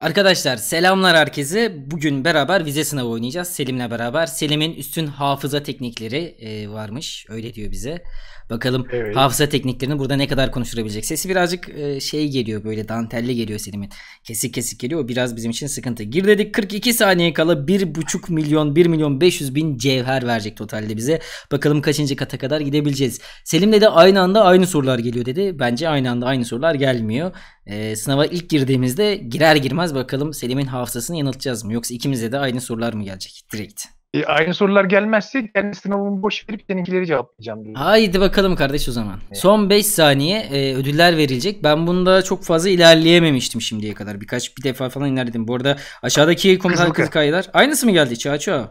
Arkadaşlar selamlar herkese. Bugün beraber vize sınavı oynayacağız Selim'le beraber. Selim'in üstün hafıza teknikleri e, varmış. Öyle diyor bize. Bakalım evet. hafıza tekniklerini burada ne kadar konuşturabilecek. Sesi birazcık e, şey geliyor böyle dantelli geliyor Selim'in. Kesik kesik geliyor. O biraz bizim için sıkıntı. Gir dedik 42 saniye kala 1,5 milyon 1 milyon 500 bin cevher verecek totalde bize. Bakalım kaçıncı kata kadar gidebileceğiz. Selim de aynı anda aynı sorular geliyor dedi. Bence aynı anda aynı sorular gelmiyor. E, sınava ilk girdiğimizde girer girmez deneyeceğiz. Bakalım Selim'in hafızasını yanıltacağız mı? Yoksa ikimize de aynı sorular mı gelecek direkt? E, aynı sorular gelmezse kendi sınavımı boş verip seninkileri cevaplayacağım. Diye. Haydi bakalım kardeş o zaman. Evet. Son 5 saniye e, ödüller verilecek. Ben bunda çok fazla ilerleyememiştim şimdiye kadar. Birkaç bir defa falan ilerledim. Bu arada aşağıdaki komutan kız kayılar. Aynısı mı geldi Çağço?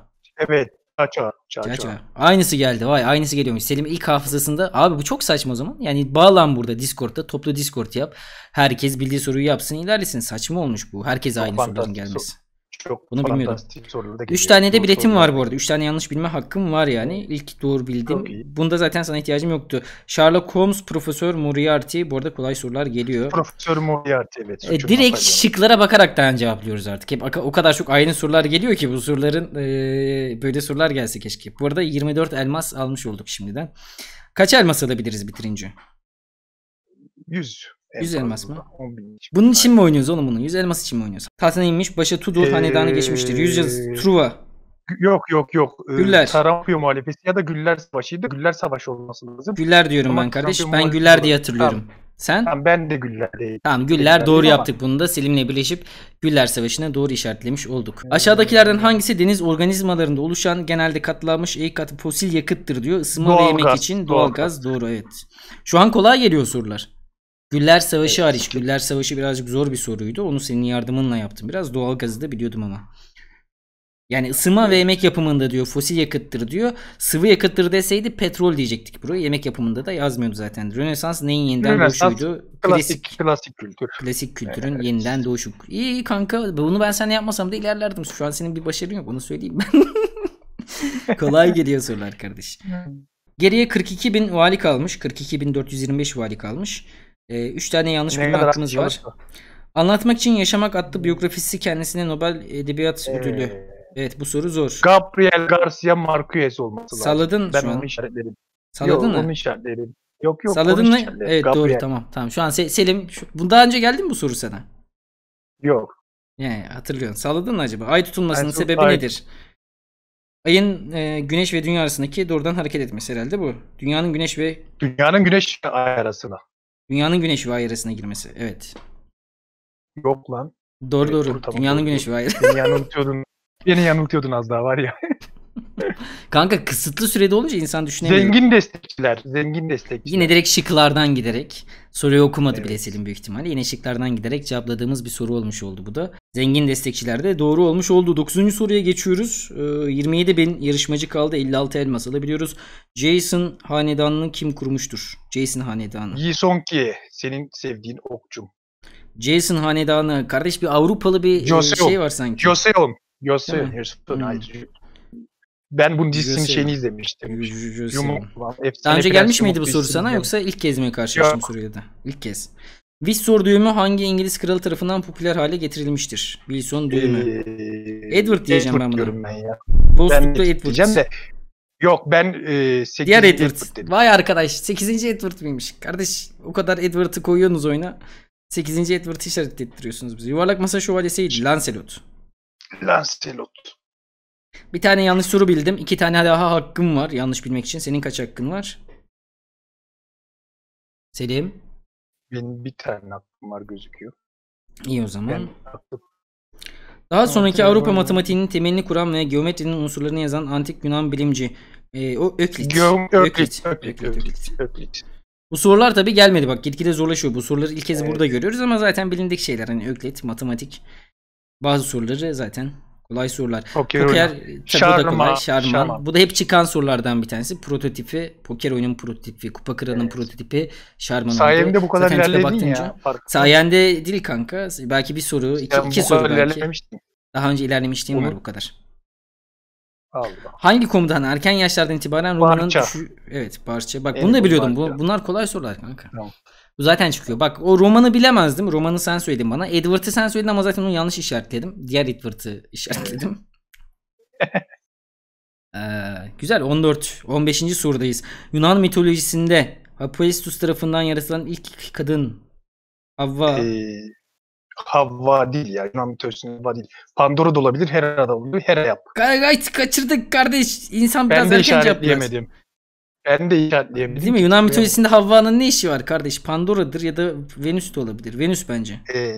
Evet. Çağçağa. Çağçağa. Aynısı geldi vay aynısı geliyormuş. Selim ilk hafızasında abi bu çok saçma o zaman. Yani bağlan burada Discord'da toplu Discord yap. Herkes bildiği soruyu yapsın ilerlesin. Saçma olmuş bu. Herkes aynı soruların gelmesi çok Bunu bilmiyordum. sorularda geliyor. 3 tane de biletim var bu arada. 3 tane yanlış bilme hakkım var yani. İlk doğru bildim. Bunda zaten sana ihtiyacım yoktu. Sherlock Holmes, Profesör Moriarty. Bu arada kolay sorular geliyor. Profesör Moriarty evet. E, direkt şıklara bakarak bakaraktan cevaplıyoruz artık. Hep o kadar çok aynı sorular geliyor ki bu soruların e, böyle sorular gelse keşke. Bu arada 24 elmas almış olduk şimdiden. Kaç elmas alabiliriz bitirince? 100. 100 elmas mı? 10 bin. Bunun için mi oynuyoruz oğlum bunu? 100 elmas için mi oynuyoruz? Tahtına inmiş, başı Tudur ee... hanedanı geçmiştir. 100 yıl Truva. Yok yok yok. Ee, güller. Sarampiyo muhalefeti ya da Güller Savaşı'ydı. Güller Savaşı olması lazım. Güller diyorum Ama ben kardeş. Ben Güller diye hatırlıyorum. Tamam. Sen? Tamam, ben de Güller değil. Tamam Güller, güller doğru yaptık bunu da Selim'le birleşip Güller Savaşı'na doğru işaretlemiş olduk. Ee, Aşağıdakilerden hangisi deniz organizmalarında oluşan genelde katlanmış ilk katı fosil yakıttır diyor. Isınma doğal ve yemek gaz, için doğal, doğal gaz. Doğru evet. Şu an kolay geliyor sorular. Güller Savaşı evet. Güller Savaşı birazcık zor bir soruydu. Onu senin yardımınla yaptım. Biraz doğal gazı da biliyordum ama. Yani ısıma evet. ve yemek yapımında diyor fosil yakıttır diyor. Sıvı yakıttır deseydi petrol diyecektik Buraya Yemek yapımında da yazmıyordu zaten. Rönesans neyin yeniden Rönesans, doğuşuydu? Klasik, klasik, klasik kültür. Klasik kültürün evet. yeniden doğuşu. İyi, iyi kanka bunu ben sen yapmasam da ilerlerdim. Şu an senin bir başarın yok onu söyleyeyim ben. Kolay geliyor sorular kardeş. Hmm. Geriye 42 bin vali kalmış. 42.425 vali kalmış. E, üç tane yanlış ne bilme hakkınız var. Anlatmak için Yaşamak adlı biyografisi kendisine Nobel Edebiyat ee, Ödülü. Evet bu soru zor. Gabriel Garcia Marquez olması lazım. Salladın ben şu an. Ben onu yok, mı? onu Yok yok Saladın mı? Evet Gabriel. doğru tamam. Tamam şu an Se- Selim şu, bundan önce geldi mi bu soru sana? Yok. Yani hatırlıyorum. Saladın mı acaba? Ay tutulmasının ay, sebebi ay. nedir? Ayın e, güneş ve dünya arasındaki doğrudan hareket etmesi herhalde bu. Dünyanın güneş ve... Dünyanın güneş ay arasına. Dünyanın güneşi vairesine girmesi. Evet. Yok lan. Doğru evet, doğru. Tamam. Dünyanın güneşi vairesi. Beni yanıltıyordun. Beni yanıltıyordun az daha var ya. Kanka kısıtlı sürede olunca insan düşünemiyor. Zengin destekçiler. Zengin destekçiler. Yine direkt şıklardan giderek. Soruyu okumadı evet. bile Selim büyük ihtimalle. Yine şıklardan giderek cevapladığımız bir soru olmuş oldu bu da. Zengin destekçiler de doğru olmuş oldu. 9. soruya geçiyoruz. 27 ee, bin yarışmacı kaldı. 56 elmas alabiliyoruz. Jason hanedanını kim kurmuştur? Jason hanedanı. Yi Songki, Senin sevdiğin okçum. Jason hanedanı. Kardeş bir Avrupalı bir e, Joseon. şey var sanki. Joseon. Joseon. Joseon. Hmm. Ben bunun dizisinin şeyini izlemiştim. Daha önce gelmiş miydi bu soru sana yoksa ilk kez mi karşılaştın da. İlk kez. Visor düğümü hangi İngiliz kral tarafından popüler hale getirilmiştir? Wilson düğümü. Ee, Edward diyeceğim Edward ben bunu. Ben ya. Bozduklu Edward. Diyeceğim de, yok ben e, 8. Diğer Edward. Edward Vay arkadaş 8. Edward mıymış? Kardeş o kadar Edward'ı koyuyorsunuz oyuna. 8. Edward'ı işaret ettiriyorsunuz bize. Yuvarlak masa şövalyesiydi. Lancelot. Lancelot. Bir tane yanlış soru bildim. İki tane daha hakkım var yanlış bilmek için. Senin kaç hakkın var? Selim? Benim bir tane hakkım var gözüküyor. İyi o zaman. Daha sonraki Avrupa matematiğinin temelini kuran ve geometrinin unsurlarını yazan antik Yunan bilimci e, o Öklit. Geom Öklit. Öklit. Öklit. Bu sorular tabi gelmedi bak gitgide zorlaşıyor. Bu soruları ilk kez evet. burada görüyoruz ama zaten bilindik şeyler. Hani Öklit, matematik bazı soruları zaten Kolay sorular. Poker, poker oyunu. bu da kolay. Şarman. Şarman. Bu da hep çıkan sorulardan bir tanesi. Prototipi, poker oyunun prototipi, kupa kralının evet. prototipi Şarman Sayende bu kadar Zaten ilerledin ya. Sayende değil kanka. Belki bir soru, iki, iki soru belki. Daha önce ilerlemiştim var bu kadar. Allah. Hangi komutan? Erken yaşlardan itibaren Roma'nın şu... evet parça. Bak evet, bunu da biliyordum. Bu bunlar kolay sorular kanka. Tamam. Bu zaten çıkıyor. Bak o romanı bilemezdim. Romanı sen söyledin bana. Edward'ı sen söyledin ama zaten onu yanlış işaretledim. Diğer Edward'ı işaretledim. ee, güzel 14 15. sorudayız. Yunan mitolojisinde Hephaistus tarafından yaratılan ilk kadın Havva ee, Havva değil ya. Yunan mitolojisinin Havva değil. Pandora da olabilir, Hera da olabilir. Hera yap. Gayet kaçırdık kardeş. İnsan ben de erken işaretleyemedim. Biraz. Ben de işaretleyemedim. Değil mi? Yunan şey. mitolojisinde Havva'nın ne işi var kardeş? Pandora'dır ya da Venüs de olabilir. Venüs bence. Ee,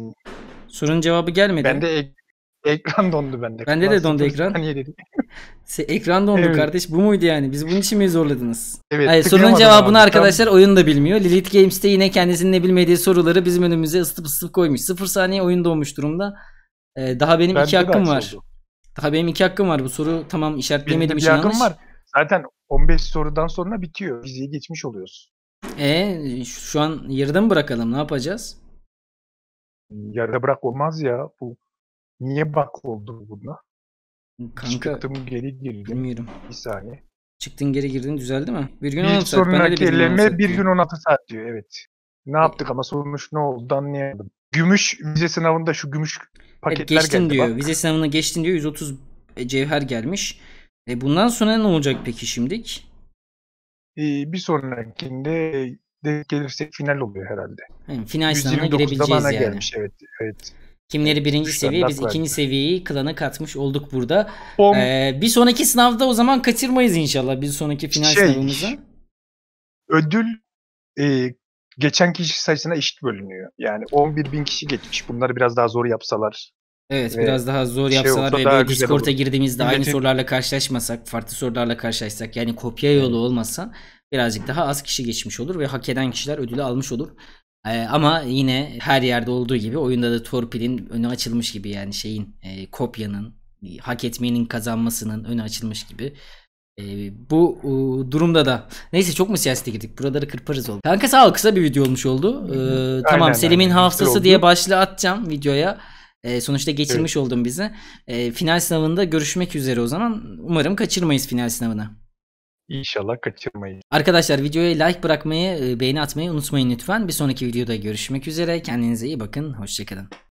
Sorunun cevabı gelmedi. Ben de Ekran dondu bende. Bende de dondu ekran. Saniye dedik. Se, ekran dondu evet. kardeş. Bu muydu yani? Biz bunun için mi zorladınız? Evet. Hayır, sorunun cevabını abi. arkadaşlar Tam... oyun da bilmiyor. Lilith Games'te yine kendisinin ne bilmediği soruları bizim önümüze ısıtıp ısıtıp koymuş. Sıfır saniye oyun doğmuş durumda. Ee, daha benim ben iki hakkım var. Şey oldu. Daha benim iki hakkım var. Bu soru tamam işaretlemedim için yanlış. var. Zaten 15 sorudan sonra bitiyor. Bizi geçmiş oluyoruz. E şu an yarıda mı bırakalım? Ne yapacağız? Yarıda bırak olmaz ya. Bu Niye bak oldu buna? Kanka, Çıktım geri girdim. Bilmiyorum. Bir saniye. Çıktın geri girdin düzeldi mi? Bir gün 16 saat. bir gün 16 saat. Bir gün 16 saat diyor evet. Ne e- yaptık ama sonuç ne oldu anlayamadım. Gümüş vize sınavında şu gümüş paketler evet, geçtin geldi diyor. Bak. Vize sınavına geçtin diyor 130 e, cevher gelmiş. E bundan sonra ne olacak peki şimdik? E, ee, bir sonrakinde e, de gelirse final oluyor herhalde. Yani final sınavına girebileceğiz yani. gelmiş evet. Evet. Kimleri birinci seviye biz ikinci seviyeyi klana katmış olduk burada. Bom. Ee, bir sonraki sınavda o zaman kaçırmayız inşallah bir sonraki final şey, sınavımızı. Ödül e, geçen kişi sayısına eşit bölünüyor. Yani 11 bin kişi geçmiş. Bunları biraz daha zor yapsalar. Evet ve biraz daha zor şey yapsalar ve Discord'a girdiğimizde aynı sorularla karşılaşmasak, farklı sorularla karşılaşsak yani kopya yolu olmasa birazcık daha az kişi geçmiş olur ve hak eden kişiler ödülü almış olur. Ee, ama yine her yerde olduğu gibi oyunda da torpilin önü açılmış gibi yani şeyin e, kopyanın hak etmeyenin kazanmasının önü açılmış gibi. E, bu e, durumda da neyse çok mu siyasete girdik buraları kırparız oldu. Kanka sağ ol kısa bir video olmuş oldu. Ee, aynen, tamam aynen. Selim'in hafızası diye başlığı atacağım videoya. E, sonuçta geçirmiş evet. oldun bizi. E, final sınavında görüşmek üzere o zaman. Umarım kaçırmayız final sınavına. İnşallah kaçırmayız. Arkadaşlar videoya like bırakmayı, e, beğeni atmayı unutmayın lütfen. Bir sonraki videoda görüşmek üzere. Kendinize iyi bakın. Hoşçakalın.